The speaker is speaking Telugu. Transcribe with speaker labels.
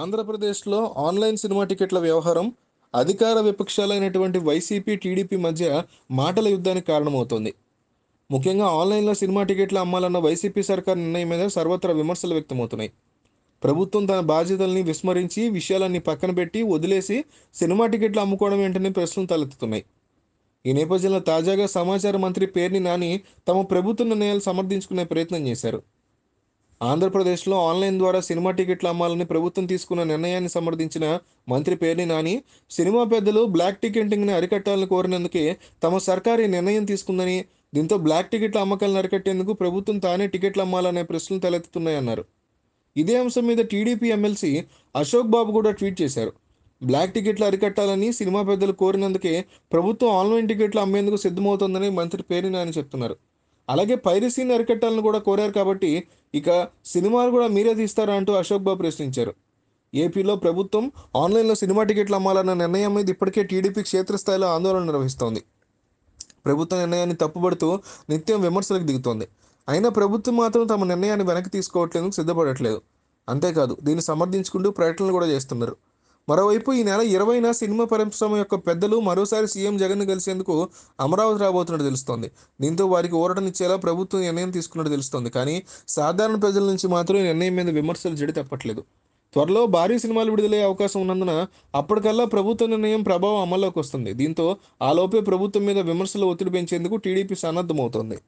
Speaker 1: ఆంధ్రప్రదేశ్లో ఆన్లైన్ సినిమా టికెట్ల వ్యవహారం అధికార విపక్షాలైనటువంటి వైసీపీ టీడీపీ మధ్య మాటల యుద్ధానికి కారణమవుతోంది ముఖ్యంగా ఆన్లైన్లో సినిమా టికెట్లు అమ్మాలన్న వైసీపీ సర్కార్ నిర్ణయం మీద సర్వత్రా విమర్శలు వ్యక్తమవుతున్నాయి ప్రభుత్వం తన బాధ్యతల్ని విస్మరించి విషయాలన్నీ పక్కన పెట్టి వదిలేసి సినిమా టికెట్లు అమ్ముకోవడం ఏంటనే ప్రశ్నలు తలెత్తుతున్నాయి ఈ నేపథ్యంలో తాజాగా సమాచార మంత్రి పేర్ని నాని తమ ప్రభుత్వ నిర్ణయాలు సమర్థించుకునే ప్రయత్నం చేశారు ఆంధ్రప్రదేశ్లో ఆన్లైన్ ద్వారా సినిమా టికెట్లు అమ్మాలని ప్రభుత్వం తీసుకున్న నిర్ణయాన్ని సమర్థించిన మంత్రి పేర్ని నాని సినిమా పెద్దలు బ్లాక్ టికెటింగ్ని అరికట్టాలని కోరినందుకే తమ సర్కారు ఈ నిర్ణయం తీసుకుందని దీంతో బ్లాక్ టికెట్ల అమ్మకాలను అరికట్టేందుకు ప్రభుత్వం తానే టికెట్లు అమ్మాలనే ప్రశ్నలు తలెత్తుతున్నాయన్నారు ఇదే అంశం మీద టీడీపీ ఎమ్మెల్సీ అశోక్ బాబు కూడా ట్వీట్ చేశారు బ్లాక్ టికెట్లు అరికట్టాలని సినిమా పెద్దలు కోరినందుకే ప్రభుత్వం ఆన్లైన్ టికెట్లు అమ్మేందుకు సిద్ధమవుతోందని మంత్రి పేర్ని నాని చెప్తున్నారు అలాగే పైరసీని అరికట్టాలని కూడా కోరారు కాబట్టి ఇక సినిమాలు కూడా మీరే తీస్తారా అంటూ అశోక్ బాబు ప్రశ్నించారు ఏపీలో ప్రభుత్వం ఆన్లైన్లో సినిమా టికెట్లు అమ్మాలన్న నిర్ణయం మీద ఇప్పటికే టీడీపీ క్షేత్రస్థాయిలో ఆందోళన నిర్వహిస్తోంది ప్రభుత్వ నిర్ణయాన్ని తప్పుబడుతూ నిత్యం విమర్శలకు దిగుతోంది అయినా ప్రభుత్వం మాత్రం తమ నిర్ణయాన్ని వెనక్కి తీసుకోవట్లేదు సిద్ధపడట్లేదు అంతేకాదు దీన్ని సమర్థించుకుంటూ ప్రకటనలు కూడా చేస్తున్నారు మరోవైపు ఈ నెల ఇరవైన సినిమా పరిశ్రమ యొక్క పెద్దలు మరోసారి సీఎం జగన్ కలిసేందుకు అమరావతి రాబోతున్నట్టు తెలుస్తోంది దీంతో వారికి ఊరటనిచ్చేలా ప్రభుత్వం నిర్ణయం తీసుకున్నట్టు తెలుస్తోంది కానీ సాధారణ ప్రజల నుంచి మాత్రం నిర్ణయం మీద విమర్శలు జడి తప్పట్లేదు త్వరలో భారీ సినిమాలు విడుదలయ్యే అవకాశం ఉన్నందున అప్పటికల్లా ప్రభుత్వ నిర్ణయం ప్రభావం అమల్లోకి వస్తుంది దీంతో ఆలోపే ప్రభుత్వం మీద విమర్శలు ఒత్తిడి పెంచేందుకు టీడీపీ సన్నద్ధమవుతోంది